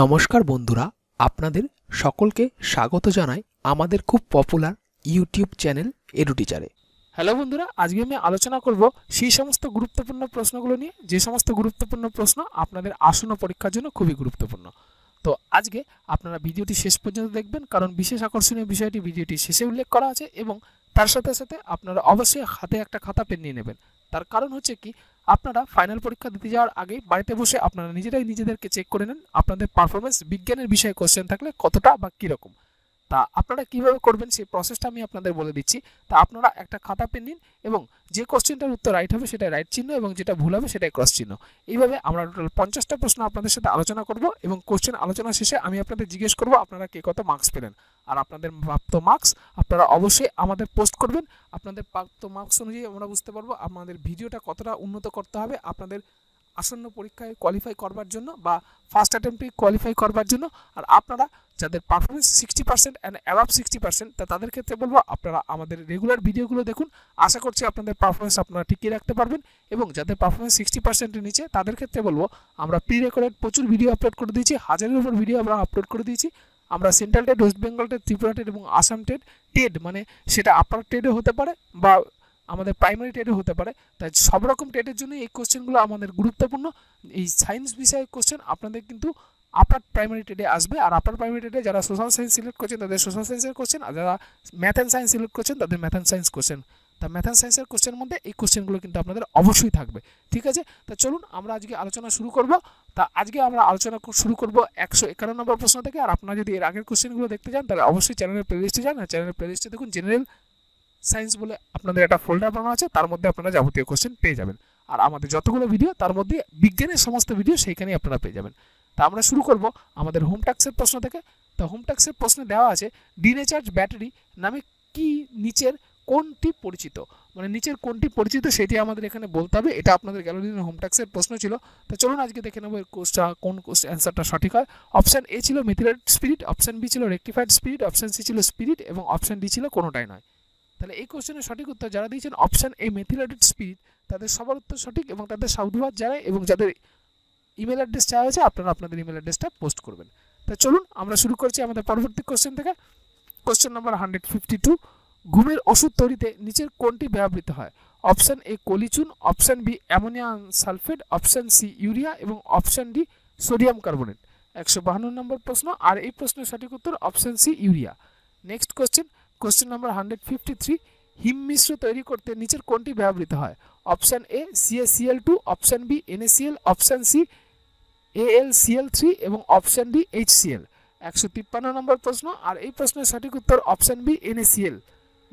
নমস্কার বন্ধুরা আপনাদের সকলকে স্বাগত জানাই আমাদের খুব পপুলার ইউটিউব চ্যানেল এডুটিচারে হ্যালো বন্ধুরা আজকে আমি আলোচনা করব সেই সমস্ত গুরুত্বপূর্ণ প্রশ্নগুলো নিয়ে যে সমস্ত গুরুত্বপূর্ণ প্রশ্ন আপনাদের আসন্ন পরীক্ষার জন্য খুবই গুরুত্বপূর্ণ তো আজকে আপনারা ভিডিওটি শেষ পর্যন্ত দেখবেন কারণ বিশেষ আকর্ষণীয় বিষয়টি ভিডিওটি শেষে উল্লেখ করা আছে এবং তার সাথে সাথে আপনারা অবশ্যই হাতে একটা খাতা পেন নিয়ে নেবেন তার কারণ হচ্ছে কি আপনারা ফাইনাল পরীক্ষা দিতে যাওয়ার আগে বাড়িতে বসে আপনারা নিজেরাই নিজেদেরকে চেক করে নেন আপনাদের পারফরমেন্স বিজ্ঞানের বিষয়ে কোশ্চেন থাকলে কতটা বা কীরকম তা আপনারা কিভাবে করবেন সেই প্রসেসটা আমি আপনাদের বলে দিচ্ছি তা আপনারা একটা খাতা পেন নিন এবং যে কোশ্চেনটার উত্তর রাইট হবে সেটা রাইট চিহ্ন এবং যেটা ভুল হবে সেটাই ক্রস চিহ্ন এইভাবে আমরা টোটাল পঞ্চাশটা প্রশ্ন আপনাদের সাথে আলোচনা করব এবং কোশ্চেন আলোচনা শেষে আমি আপনাদের জিজ্ঞেস করব আপনারা কে কত মার্কস পেলেন আর আপনাদের প্রাপ্ত মার্কস আপনারা অবশ্যই আমাদের পোস্ট করবেন আপনাদের প্রাপ্ত মার্কস অনুযায়ী আমরা বুঝতে পারবো আমাদের ভিডিওটা কতটা উন্নত করতে হবে আপনাদের আসন্ন পরীক্ষায় কোয়ালিফাই করবার জন্য বা ফার্স্ট অ্যাটেম্পটি কোয়ালিফাই করবার জন্য আর আপনারা যাদের performance sixty percent and above sixty percent তা তাদের ক্ষেত্রে বলবো আপনারা আমাদের রেগুলার ভিডিওগুলো দেখুন আশা করছি আপনাদের পারফরমেন্স আপনারা টিকিয়ে রাখতে পারবেন এবং যাদের পারফরমেন্স সিক্সটি পার্সেন্টের নিচে তাদের ক্ষেত্রে বলবো আমরা প্রি রেকর্ডেড প্রচুর ভিডিও আপলোড করে দিয়েছি হাজারের উপর ভিডিও আমরা আপলোড করে দিয়েছি আমরা central TET West Bengal TET Tripura TET এবং আসাম টেড টেড মানে সেটা আপার টেডও হতে পারে বা আমাদের প্রাইমারি টেডও হতে পারে তাই সব রকম টেডের জন্য এই কোশ্চেনগুলো আমাদের গুরুত্বপূর্ণ এই সায়েন্স বিষয়ক কোশ্চেন আপনাদের কিন্তু আপার প্রাইমারি টেডে আসবে আর আপার প্রাইমারি টেডে যারা সোশ্যাল সায়েন্স সিলেক্ট করছেন তাদের সোশ্যাল সায়েন্সের কোশ্চেন আর যারা ম্যাথ অ্যান্ড সায়েন্স সিলেক্ট করছেন তাদের ম্যাথ অ্যান্ড সায়েন্স কোশ্চেন তা ম্যাথ অ্যান্ড সায়েন্সের কোশ্চেনের মধ্যে এই কোশ্চেনগুলো কিন্তু আপনাদের অবশ্যই থাকবে ঠিক আছে তা চলুন আমরা আজকে আলোচনা শুরু করব তা আজকে আমরা আলোচনা শুরু করব একশো একান্ন নম্বর প্রশ্ন থেকে আর আপনারা যদি এর আগের কোশ্চেনগুলো দেখতে চান তাহলে অবশ্যই চ্যানেলের প্লেলিস্টে যান আর চ্যানেলের প্লেলিস্টে দেখুন জেনারেল সায়েন্স বলে আপনাদের একটা ফোল্ডার বানানো আছে তার মধ্যে আপনারা যাবতীয় কোশ্চেন পেয়ে যাবেন আর আমাদের যতগুলো ভিডিও তার মধ্যে বিজ্ঞানের সমস্ত ভিডিও সেইখানেই আপনারা পেয়ে যাবেন তা আমরা শুরু করব আমাদের হোম ট্যাক্সের প্রশ্ন থেকে তো হোম ট্যাক্সের প্রশ্নে দেওয়া আছে ডিনেচার্জ ব্যাটারি নামে কি নিচের কোনটি পরিচিত মানে নিচের কোনটি পরিচিত সেটি আমাদের এখানে বলতে হবে এটা আপনাদের গেল দিনের হোম ট্যাক্সের প্রশ্ন ছিল তো চলুন আজকে দেখে নেবো এর কোর্সটা কোন কোর্স অ্যান্সারটা সঠিক হয় অপশান এ ছিল মিথিলেট স্পিরিট অপশান বি ছিল রেক্টিফাইড স্পিরিট অপশান সি ছিল স্পিরিট এবং অপশান ডি ছিল কোনোটাই নয় তাহলে এই কোশ্চেনের সঠিক উত্তর যারা দিয়েছেন অপশান এ মেথিলেটেড স্পিরিট তাদের সবার উত্তর সঠিক এবং তাদের সাধুবাদ যারা এবং যাদের ইমেল অ্যাড্রেস চাওয়া হয়েছে আপনারা আপনাদের ইমেল অ্যাড্রেসটা পোস্ট করবেন তা চলুন আমরা শুরু করছি আমাদের পরবর্তী কোশ্চেন থেকে question number hundred fifty two ঘুমের ওষুধ তৈরিতে নিচের কোনটি ব্যবহৃত হয় অপশান এ কলিচুন option B ammonium sulphate option C urea এবং অপশান ডি সোডিয়াম কার্বনেট একশো বাহান্ন নম্বর প্রশ্ন আর এই প্রশ্নের সঠিক উত্তর option C urea next question question number hundred fifty three হিম মিশ্র তৈরি করতে নিচের কোনটি ব্যবহৃত হয় option A CACL two option B NACL option C AL CL three এবং অপশান ডি এইচসিএল একশো তিপ্পান্ন নম্বর প্রশ্ন আর এই প্রশ্নের সঠিক উত্তর option B NACL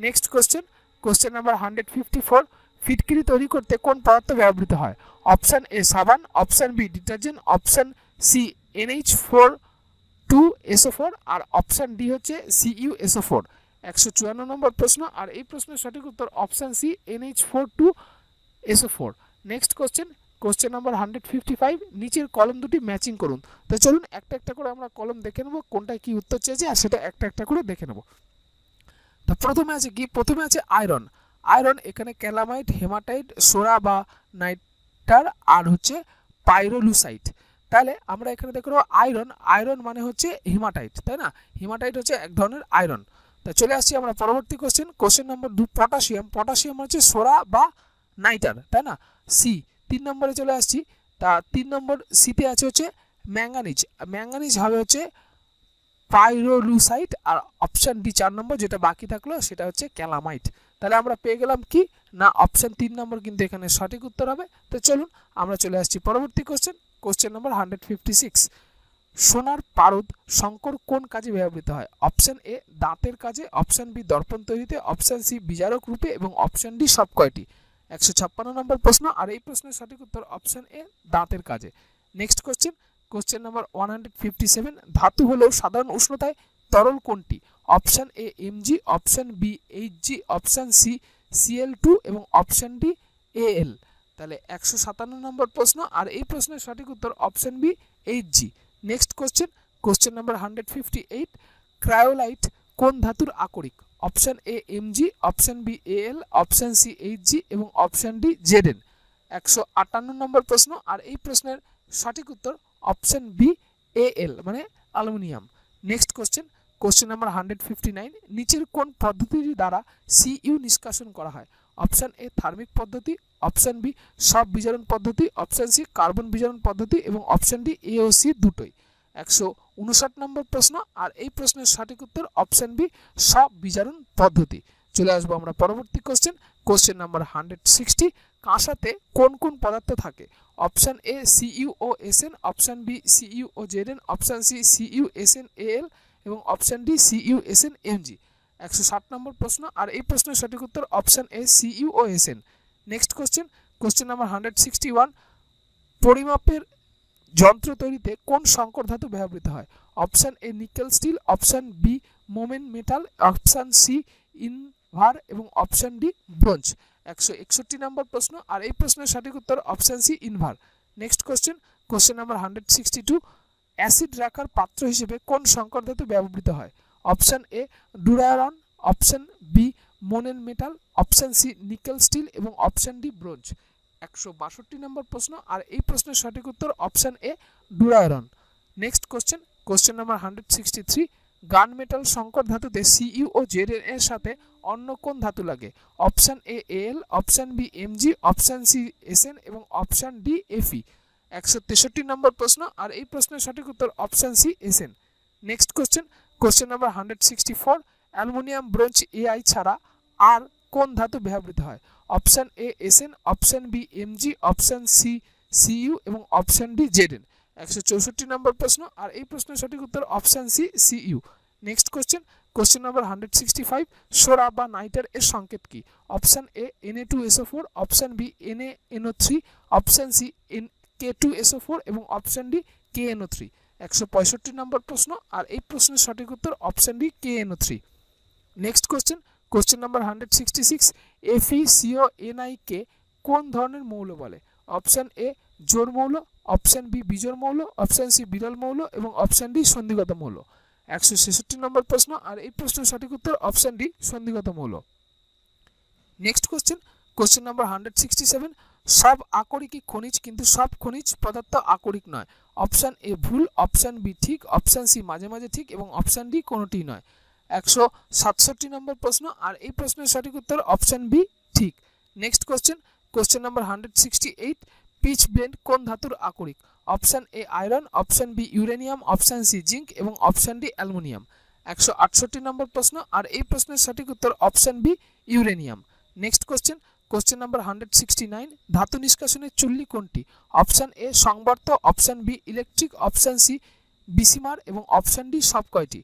next question question number hundred fifty four ফিটকিরি তৈরি করতে কোন পদার্থ ব্যবহৃত হয় অপশান এ সাবান option B detergent option C NH four two SO four আর অপশান ডি হচ্ছে সিইউ এসও ফোর একশো চুয়ান্ন নম্বর প্রশ্ন আর এই প্রশ্নের সঠিক উত্তর option C NH four two SO four next question question number hundred fifty five নিচের কলম দুটি ম্যাচিং করুন তো চলুন একটা একটা করে আমরা কলম দেখে নেবো কোনটায় কী উত্তর চেয়েছে আর সেটা একটা একটা করে দেখে নেবো তা প্রথমে আছে কি প্রথমে আছে আয়রন আয়রন এখানে ক্যালামাইট হেমাটাইট সোরা বা নাইটার আর হচ্ছে পাইরোলুসাইট তাহলে আমরা এখানে দেখে নেবো আয়রন আয়রন মানে হচ্ছে হিমাটাইট তাই না হিমাটাইট হচ্ছে এক ধরনের আয়রন তা চলে আসছি আমরা পরবর্তী কোশ্চেন কোশ্চেন নম্বর দু পটাশিয়াম পটাশিয়াম হচ্ছে সোরা বা নাইটার তাই না সি তিন নম্বরে চলে আসছি তা তিন নম্বর সিতে আছে হচ্ছে ম্যাঙ্গানিজ ম্যাঙ্গানিজ হবে হচ্ছে পাইরোলুসাইট আর অপশান ডি চার নম্বর যেটা বাকি থাকলো সেটা হচ্ছে ক্যালামাইট তাহলে আমরা পেয়ে গেলাম কি না অপশান তিন নম্বর কিন্তু এখানে সঠিক উত্তর হবে তো চলুন আমরা চলে আসছি পরবর্তী question question number hundred fifty six সোনার পারদ শঙ্কর কোন কাজে ব্যবহৃত হয় অপশান এ দাঁতের কাজে অপশান বি দর্পণ তৈরিতে অপশান সি বিজারক রূপে এবং অপশান ডি সব কয়টি একশো ছাপ্পান্ন নম্বর প্রশ্ন আর এই প্রশ্নের সঠিক উত্তর অপশন এ দাঁতের কাজে next question question number one hundred fifty seven ধাতু হলেও সাধারণ উষ্ণতায় তরল কোনটি option A M G option B H G option C CL two এবং অপশান ডি এ এল তাহলে একশো সাতান্ন নম্বর প্রশ্ন আর এই প্রশ্নের সঠিক উত্তর option B H G next question question number hundred fifty eight cryolite কোন ধাতুর আকরিক option A M G option B A L option C H G এবং অপশান ডি জেড এন একশো আটান্ন নম্বর প্রশ্ন আর এই প্রশ্নের সঠিক উত্তর অপশান বি এ এল মানে aluminium next question question number hundred fifty nine নিচের কোন পদ্ধতির দ্বারা সিইউ নিষ্কাশন করা হয় অপশান এ থার্মিক পদ্ধতি অপশান বি সব বিজারণ পদ্ধতি অপশান সি কার্বন বিজারণ পদ্ধতি এবং অপশান ডি এ ও সি দুটোই একশো উনষাট নম্বর প্রশ্ন আর এই প্রশ্নের সঠিক উত্তর অপশন বি সব বিজারণ পদ্ধতি চলে আসবো আমরা পরবর্তী question question number hundred sixty কাঁসাতে কোন কোন পদার্থ থাকে অপশান এ সিইউ ও S N option B CU ও Z N option C CU S N A L এবং option D CU S N G একশো ষাট নম্বর প্রশ্ন আর এই প্রশ্নের সঠিক উত্তর অপশান এ সিইউ ও S N next question question number hundred sixty one পরিমাপের যন্ত্র তৈরিতে কোন সংকর ধাতু ব্যবহৃত হয় option A nickel steel option B Monel metal option C invar এবং অপশান ডি ব্রোঞ্জ একশো একষট্টি নম্বর প্রশ্ন আর এই প্রশ্নের সঠিক উত্তর option C invar next question question number hundred sixty two acid রাখার পাত্র হিসেবে কোন সংকর ধাতু ব্যবহৃত হয় option A duriron option B Monel metal option C nickel steel এবং অপশান ডি ব্রোঞ্জ একশো বাষট্টি নম্বর প্রশ্ন আর এই প্রশ্নের সঠিক উত্তর option A duriron next question question number hundred sixty three gun metal সংকর ধাতুতে সিইউ ও জেড এর সাথে অন্য কোন ধাতু লাগে option A L option B M G option C SN এবং অপশান ডি এফ ই একশো তেষট্টি নম্বর প্রশ্ন আর এই প্রশ্নের সঠিক উত্তর option C SN next question question number hundred sixty four aluminium bronze AI ছাড়া আর কোন ধাতু ব্যবহৃত হয় option A S N option B G option C CU এবং অপশান ডি জেড এন একশো চৌষট্টি নম্বর প্রশ্ন আর এই প্রশ্নের সঠিক উত্তর option C CU next question question number hundred sixty five সোরা বা নাইটার এর সংকেত কি option A N A two SO four option B N A O three option C N K two SO four এবং option D K N O three একশো পঁয়ষট্টি নম্বর প্রশ্ন আর এই প্রশ্নের সঠিক উত্তর option D K O three next question question number hundred sixty six এফিসিও এনআইকে কোন ধরনের মৌল বলে অপশান এ জোর মৌল অপশান বি বিজোর মৌল অপশান সি বিরল মৌল এবং অপশান ডি সন্ধিগত মৌল একশো ছেষট্টি নম্বর প্রশ্ন আর এই প্রশ্নের সঠিক উত্তর অপশান ডি সন্ধিগত মৌল next question question number hundred sixty seven সব আকরিকই খনিজ কিন্তু সব খনিজ পদার্থ আকরিক নয় অপশান এ ভুল অপশান বি ঠিক অপশান সি মাঝে মাঝে ঠিক এবং অপশান ডি কোনোটি নয় একশো সাতষট্টি নম্বর প্রশ্ন আর এই প্রশ্নের সঠিক উত্তর অপশান বি ঠিক next question question number hundred sixty eight pitchblende কোন ধাতুর আকরিক option A iron option B uranium option C zinc এবং অপশান ডি অ্যালুমিনিয়াম একশো আটষট্টি নম্বর প্রশ্ন আর এই প্রশ্নের সঠিক উত্তর option B uranium next question question number hundred sixty nine ধাতু নিষ্কাশনের চুল্লি কোনটি অপশান এ সংবর্ত option B electric option C Bessemer এবং অপশান ডি সব কয়টি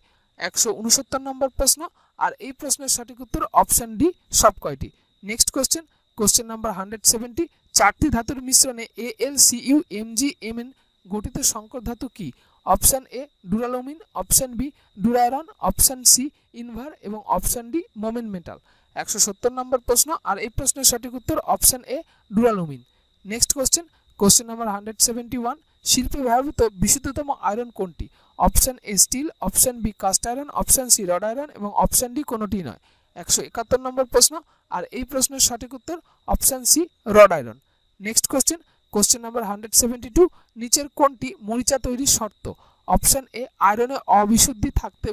একশো উনসত্তর নম্বর প্রশ্ন আর এই প্রশ্নের সঠিক উত্তর অপশান ডি সব কয়টি next question question number hundred seventy চারটি ধাতুর মিশ্রণে A L C U M G M N গঠিত সংকর ধাতু কি option A duralumin option B duriron option C invar এবং অপশান ডি মোমেন্ট মেটাল একশো সত্তর নম্বর প্রশ্ন আর এই প্রশ্নের সঠিক উত্তর option A duralumin next question question number hundred seventy one শিল্পে ব্যবহৃত বিশুদ্ধতম আয়রন কোনটি option A steel option B cast iron option C wrought iron এবং অপশান ডি কোনোটি নয় একশো একাত্তর নম্বর প্রশ্ন আর এই প্রশ্নের সঠিক উত্তর option C wrought iron next question question number hundred seventy two নিচের কোনটি মরিচা তৈরির শর্ত অপশান এ আয়রনে অবিশুদ্ধি থাকতে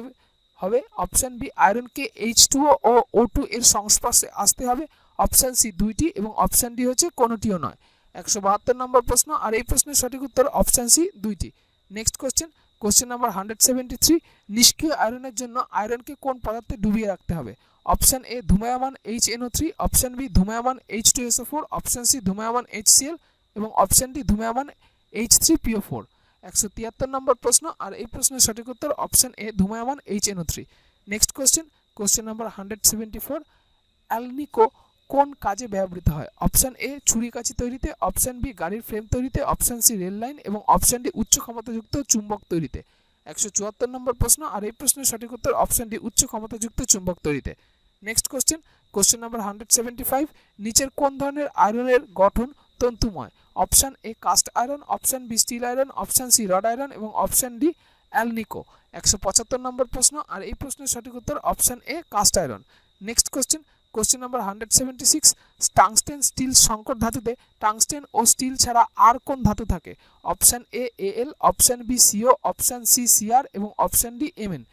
হবে অপশান বি আয়রনকে H two O O two এর সংস্পর্শে আসতে হবে অপশান সি দুইটি এবং অপশান ডি হচ্ছে কোনোটিও নয় একশো বাহাত্তর নম্বর প্রশ্ন আর এই প্রশ্নের সঠিক উত্তর অপশান সি দুইটি next question question number hundred seventy three নিষ্ক্রিয় আয়রনের জন্য আয়রনকে কোন পদার্থে ডুবিয়ে রাখতে হবে অপশান এ ধুমায়ামান H NO three option B ধুমায়মান H two SO four option C ধুমায়মান এইচ সিএল এবং অপশান ডি ধুমায়ামান এইচ থ্রি পিও ফোর একশো তিয়াত্তর নম্বর প্রশ্ন আর এই প্রশ্নের সঠিক উত্তর অপশান এ ধুমায়মান H NO three next question question number hundred seventy four alnico কোন কাজে ব্যবহৃত হয় অপশান এ ছুরিকাচি তৈরিতে অপশান বি গাড়ির ফ্রেম তৈরিতে অপশান সি রেল লাইন এবং অপশান ডি উচ্চ ক্ষমতাযুক্ত চুম্বক তৈরিতে একশো চুয়াত্তর নম্বর প্রশ্ন আর এই প্রশ্নের সঠিক উত্তর অপশান ডি উচ্চ ক্ষমতাযুক্ত চুম্বক তৈরিতে next question question number hundred seventy five নিচের কোন ধরনের আয়রনের গঠন তন্তুময় option A cast iron option B steel iron option C wrought iron এবং অপশান ডি অ্যালনিকো একশো পঁচাত্তর নম্বর প্রশ্ন আর এই প্রশ্নের সঠিক উত্তর option A cast iron next question question number hundred seventy six tungsten steel সংকট ধাতুতে টাংস্টেন ও স্টিল ছাড়া আর কোন ধাতু থাকে option A L option B CO option C CR এবং অপশান ডি এমএন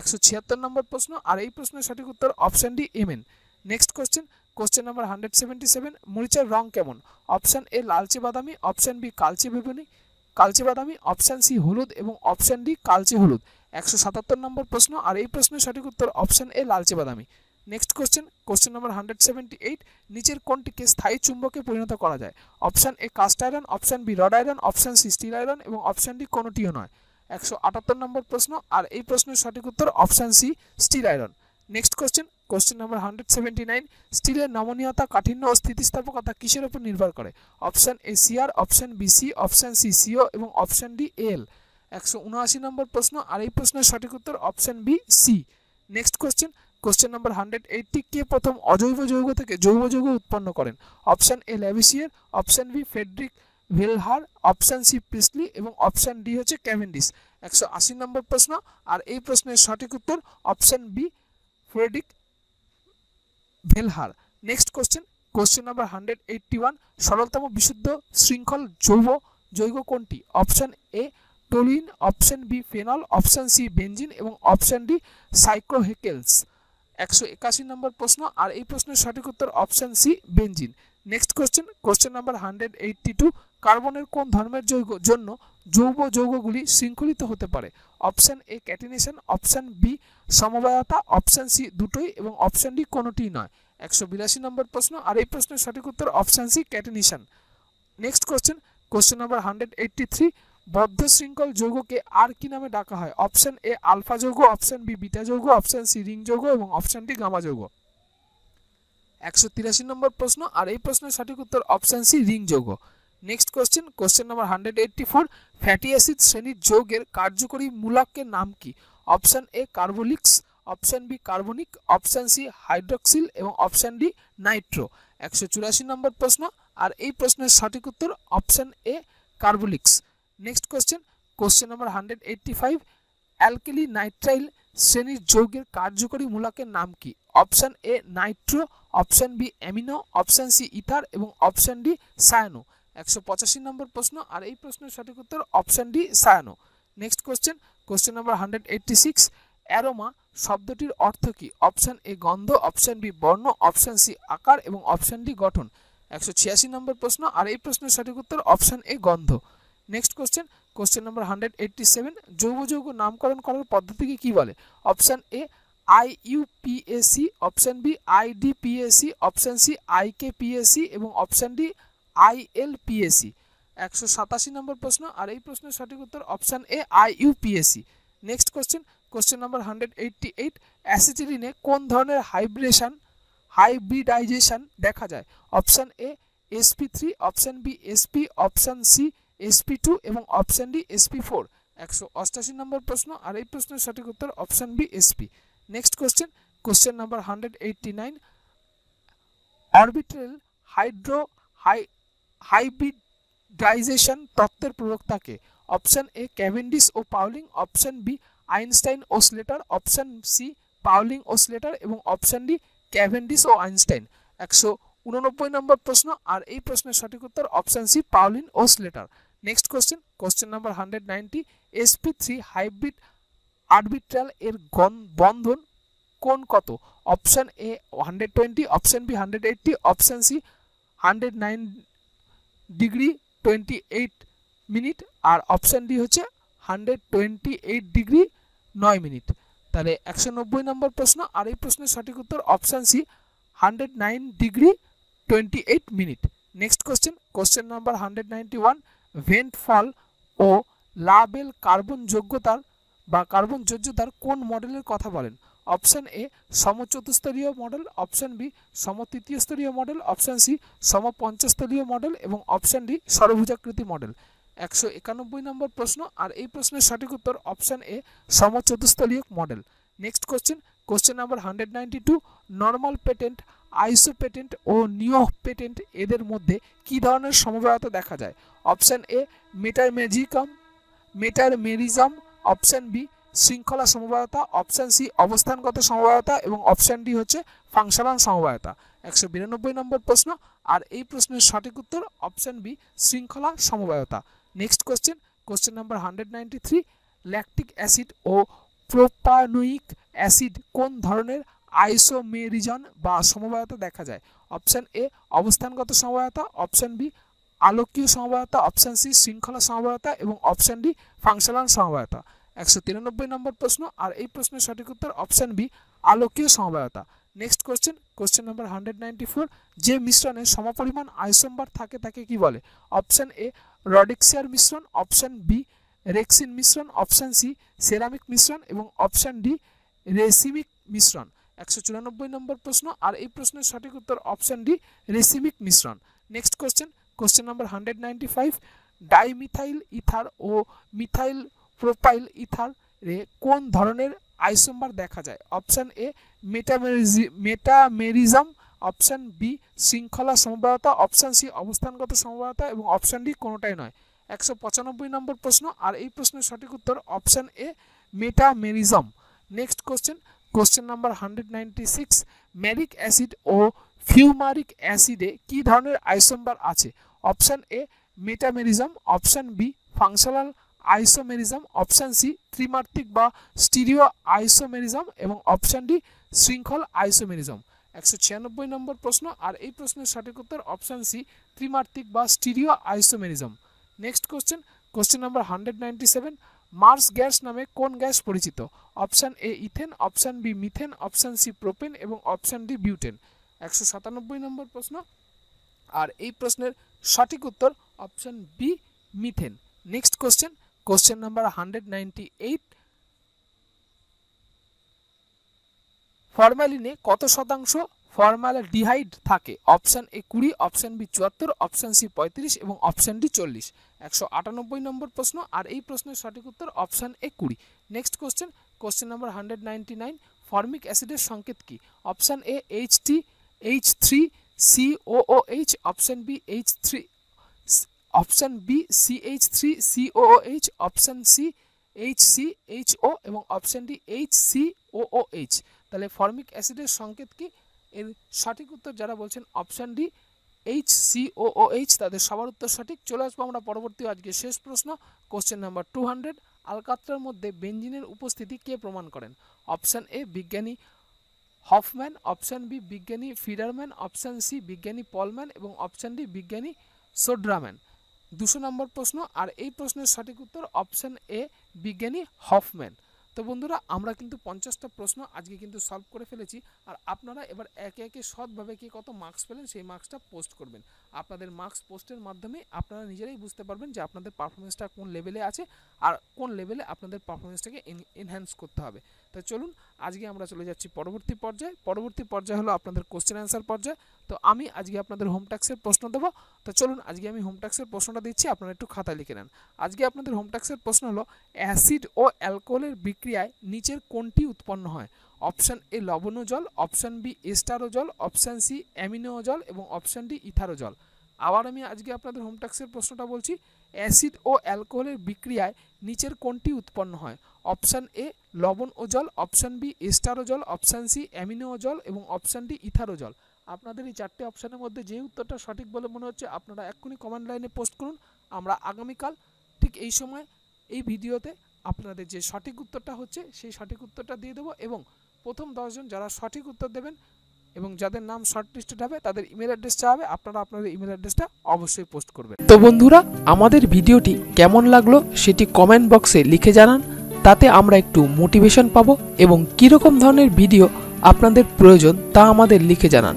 একশো ছিয়াত্তর নম্বর প্রশ্ন আর এই প্রশ্নের সঠিক উত্তর option D MN next question question number hundred seventy seven মরিচের রং কেমন অপশান এ লালচে বাদামি অপশান বি কালচে বেগুনি কালচে বাদামি অপশান সি হলুদ এবং অপশান ডি কালচে হলুদ একশো সাতাত্তর নম্বর প্রশ্ন আর এই প্রশ্নের সঠিক উত্তর অপশান এ লালচে বাদামি next question question number hundred seventy eight নিচের কোনটিকে স্থায়ী চুম্বকে পরিণত করা যায় option A cast iron option B rod iron option C steel iron এবং অপশান ডি কোনোটিও নয় একশো আটাত্তর নম্বর প্রশ্ন আর এই প্রশ্নের সঠিক উত্তর option C steel iron next question question number hundred seventy nine স্টিলের নমনীয়তা কাঠিন্য ও স্থিতিস্থাপকতা কিসের উপর নির্ভর করে option A CR option B C option C CO এবং অপশান ডি এল একশো উনআশি নম্বর প্রশ্ন আর এই প্রশ্নের সঠিক উত্তর option B C next question question number hundred eighty কে প্রথম অজৈব যৌগ থেকে জৈব যৌগ উৎপন্ন করেন option A Lavoisier option B Friedrich ভেলহার option C Priestley এবং অপশান ডি হচ্ছে ক্যাভেন্ডিস একশো আশি নম্বর প্রশ্ন আর এই প্রশ্নের সঠিক উত্তর option B Friedrich Wohler next question question number hundred eighty one সরলতম বিশুদ্ধ শৃঙ্খল জৈব যৌগ কোনটি option A toluene option B phenol option C benzene এবং অপশান ডি সাইক্রোহেকেলস একশো একাশি নম্বর প্রশ্ন আর এই প্রশ্নের সঠিক উত্তর option C benzene next question question number hundred eighty two কার্বনের কোন ধর্মের যৌগ জন্য যৌব যৌগগুলি শৃঙ্খলিত হতে পারে option A catenation option B সমবায়তা অপশান সি দুটোই এবং অপশান ডি কোনোটিই নয় একশো বিরাশি নম্বর প্রশ্ন আর এই প্রশ্নের সঠিক উত্তর option C catenation next question question number hundred eighty three বদ্ধ শৃঙ্খল যৌগকে আর কি নামে ডাকা হয় অপশন এ আলফা যৌগ অপশন বি বিটা যৌগ অপশন সি রিং যৌগ এবং অপশন ডি গামা যৌগ একশো তিরাশি নম্বর প্রশ্ন আর এই প্রশ্নের সঠিক উত্তর অপশন সি রিং যৌগ next question question number hundred eighty four fatty acid শ্রেণীর যৌগের কার্যকরী মূলাকের নাম কি option A carboxyl option B carbonic option C hydroxyl এবং অপশন ডি নাইট্রো একশো চুরাশি নম্বর প্রশ্ন আর এই প্রশ্নের সঠিক উত্তর option A carboxyl next question question number hundred eighty five alkyl nitrile শ্রেণীর যৌগের কার্যকরী মূলাকের নাম কি option A nitro option B amino option C ether এবং অপশান ডি সায়ানো একশো পঁচাশি নম্বর প্রশ্ন আর এই প্রশ্নের সঠিক উত্তর option D cyano next question question number hundred eighty six aroma শব্দটির অর্থ কি অপশান এ গন্ধ অপশান বি বর্ণ অপশান সি আকার এবং অপশান ডি গঠন একশো ছিয়াশি নম্বর প্রশ্ন আর এই প্রশ্নের সঠিক উত্তর অপশান এ গন্ধ next question question number hundred eighty seven যৌগ নামকরণ করার পদ্ধতিকে কী বলে option A IUPAC option B IDPAC option C IKPAC এবং অপশান ডি আইএলপিএসি একশো সাতাশি নম্বর প্রশ্ন আর এই প্রশ্নের সঠিক উত্তর option A IUPAC next question question number hundred eighty eight অ্যাসিটিলিনে কোন ধরনের হাইব্রেশন হাইব্রিডাইজেশন দেখা যায় option A SP three option B SP option C SP two এবং অপশান ডি এসপি ফোর একশো অষ্টাশি নম্বর প্রশ্ন আর এই প্রশ্নের সঠিক উত্তর option B SP next question question number hundred eighty nine orbital hydro hi hybridization তত্ত্বের প্রবক্তাকে অপশান এ ক্যাভেন্ডিস ও পাউলিং অপশান বি আইনস্টাইন ও স্লেটার অপশান সি পাউলিং ও স্লেটার এবং অপশান ডি ক্যাভেন্ডিস ও আইনস্টাইন একশো উননব্বই নম্বর প্রশ্ন আর এই প্রশ্নের সঠিক উত্তর অপশান সি পাউলিন ও Slater next question question number hundred ninety SP three hybrid orbital এর বন্ধন কোন কত option A hundred twenty option B hundred eighty option C hundred nine degree twenty eight minute আর অপশান ডি হচ্ছে hundred twenty eight degree নয় minute তাহলে একশো নব্বই নম্বর প্রশ্ন আর এই প্রশ্নের সঠিক উত্তর option C hundred nine degree twenty eight minute next question question number hundred ninety one Van't Hoff ও লাবেল কার্বন যোগ্যতার বা কার্বন যোজ্যতার কোন মডেলের কথা বলেন অপশান এ সমচতুস্তরীয় মডেল অপশান বি স্তরীয় মডেল অপশান সি সমপঞ্চস্তরীয় মডেল এবং অপশান ডি সরভুজাকৃতি মডেল একশো একানব্বই নম্বর প্রশ্ন আর এই প্রশ্নের সঠিক উত্তর অপশান এ সমচতুস্তরীয় model next question question number hundred ninety two normal patent আইসো পেটেন্ট ও নিও পেটেন্ট এদের মধ্যে কি ধরনের সমবায়তা দেখা যায় option A metamerism metamerism option B শৃঙ্খলা সমবায়তা অপশান সি অবস্থানগত সমবায়তা এবং অপশান ডি হচ্ছে ফাংশনাল সমবায়তা একশো বিরানব্বই নম্বর প্রশ্ন আর এই প্রশ্নের সঠিক উত্তর অপশান বি শৃঙ্খলা সমবায়তা next question question number hundred ninety three lactic acid ও প্রোপানোইক অ্যাসিড কোন ধরনের আইসোমেরিজন বা সমবায়তা দেখা যায় অপশান এ অবস্থানগত সমবায়তা অপশন বি আলোকীয় সমবায়তা অপশন সি শৃঙ্খলা সমবায়তা এবং অপশন ডি ফাংশনাল সমবায়তা একশো তিরানব্বই নম্বর প্রশ্ন আর এই প্রশ্নের সঠিক উত্তর অপশন বি আলোকীয় সমবায়তা next question question number hundred ninety four যে মিশ্রণে সমপরিমাণ আইসোমবার থাকে তাকে কি বলে অপশান এ রডিক্সিয়ার মিশ্রণ অপশন বি রেক্সিন মিশ্রণ অপশন সি সেরামিক মিশ্রণ এবং অপশন ডি রেসিমিক মিশ্রণ একশো চুরানব্বই নম্বর প্রশ্ন আর এই প্রশ্নের সঠিক উত্তর অপশান ডি রেসিমিক মিশ্রণ next question question number hundred ninety five dimethyl ether ও মিথাইল প্রোপাইল ইথারে কোন ধরনের আইসোমার দেখা যায় অপশান এ মেটামেরিজি মেটামেরিজম অপশান বি শৃঙ্খলা সমবায়তা অপশান সি অবস্থানগত সমবায়তা এবং অপশান ডি কোনোটাই নয় একশো পঁচানব্বই নম্বর প্রশ্ন আর এই প্রশ্নের সঠিক উত্তর option A metamerism next question question number hundred ninety six maleic acid ও ফিউমারিক অ্যাসিডে কি ধরনের আইসোমবার আছে option A metamerism option B functional isomerism option C ত্রিমাত্রিক বা স্টিরিও আইসোমেরিজম এবং অপশান ডি শৃঙ্খল আইসোমেরিজম একশো ছিয়ানব্বই নম্বর প্রশ্ন আর এই প্রশ্নের সঠিক উত্তর অপশান সি ত্রিমাত্রিক বা stereo isomerism next question question number hundred ninety seven marsh gas নামে কোন গ্যাস পরিচিত option A ethane option B methane option C propane এবং অপশান ডি বিউটেন একশো সাতানব্বই নম্বর প্রশ্ন আর এই প্রশ্নের সঠিক উত্তর option B methane next question question number hundred ninety eight ফরম্যালিনে কত শতাংশ ফর্মাল ডিহাইড থাকে অপশান এ কুড়ি অপশান বি চুয়াত্তর অপশান সি পঁয়ত্রিশ এবং অপশান ডি চল্লিশ একশো আটানব্বই নম্বর প্রশ্ন আর এই প্রশ্নের সঠিক উত্তর অপশান এ কুড়ি next question question number hundred ninety nine formic অ্যাসিডের সংকেত কি option A H T H three C O O H option B H three option B C H three C O O H option C H C H O এবং option D H C O O H তাহলে formic অ্যাসিডের সংকেত কি এর সঠিক উত্তর যারা বলছেন option D H C O O H তাদের সবার উত্তর সঠিক চলে আসবো আমরা পরবর্তী আজকে শেষ প্রশ্ন কোশ্চেন নাম্বার টু হান্ড্রেড আলকাত্রার মধ্যে বেঞ্জিনের উপস্থিতি কে প্রমাণ করেন অপশান এ বিজ্ঞানী হফম্যান অপশান বি বিজ্ঞানী ফিডারম্যান অপশান সি বিজ্ঞানী পলম্যান এবং অপশান ডি বিজ্ঞানী সোড্রাম্যান দুশো নম্বর প্রশ্ন আর এই প্রশ্নের সঠিক উত্তর অপশান এ বিজ্ঞানী হফম্যান তো বন্ধুরা আমরা কিন্তু পঞ্চাশটা প্রশ্ন আজকে কিন্তু সলভ করে ফেলেছি আর আপনারা এবার একে একে সৎভাবে কে কত মার্কস পেলেন সেই মার্কসটা পোস্ট করবেন আপনাদের মার্কস পোস্টের মাধ্যমে আপনারা নিজেরাই বুঝতে পারবেন যে আপনাদের পারফরমেন্সটা কোন লেভেলে আছে আর কোন লেভেলে আপনাদের পারফরমেন্সটাকে এনহ্যান্স করতে হবে তো চলুন আজকে আমরা চলে যাচ্ছি পরবর্তী পর্যায়ে পরবর্তী পর্যায়ে হলো আপনাদের কোশ্চেন অ্যান্সার পর্যায়ে তো আমি আজকে আপনাদের হোম ট্যাক্সের প্রশ্ন দেবো তো চলুন আজকে আমি হোম ট্যাক্সের প্রশ্নটা দিচ্ছি আপনারা একটু খাতা লিখে নেন আজকে আপনাদের হোম ট্যাক্সের প্রশ্ন হলো অ্যাসিড ও অ্যালকোহলের বিক্রিয়ায় নিচের কোনটি উৎপন্ন হয় অপশান এ লবণ জল অপশান বি এস্টারো জল অপশান সি অ্যামিনো জল এবং অপশান ডি ইথারো জল আবার আমি আজকে আপনাদের হোম ট্যাক্সের প্রশ্নটা বলছি অ্যাসিড ও অ্যালকোহলের বিক্রিয়ায় নিচের কোনটি উৎপন্ন হয় অপশান এ লবণ ও জল অপশান বি এস্টারো জল অপশান সি অ্যামিনো জল এবং অপশান ডি ইথারো জল আপনাদের এই চারটে অপশানের মধ্যে যে উত্তরটা সঠিক বলে মনে হচ্ছে আপনারা এক্ষুনি কমেন্ট লাইনে পোস্ট করুন আমরা আগামীকাল ঠিক এই সময় এই ভিডিওতে আপনাদের যে সঠিক উত্তরটা হচ্ছে সেই সঠিক উত্তরটা দিয়ে দেবো এবং প্রথম দশজন যারা সঠিক উত্তর দেবেন এবং যাদের নাম শর্টলিস্টেড হবে তাদের ইমেল অ্যাড্রেস হবে আপনারা আপনাদের ইমেল অ্যাড্রেসটা অবশ্যই পোস্ট করবেন তো বন্ধুরা আমাদের ভিডিওটি কেমন লাগলো সেটি কমেন্ট বক্সে লিখে জানান তাতে আমরা একটু মোটিভেশন পাবো এবং কীরকম ধরনের ভিডিও আপনাদের প্রয়োজন তা আমাদের লিখে জানান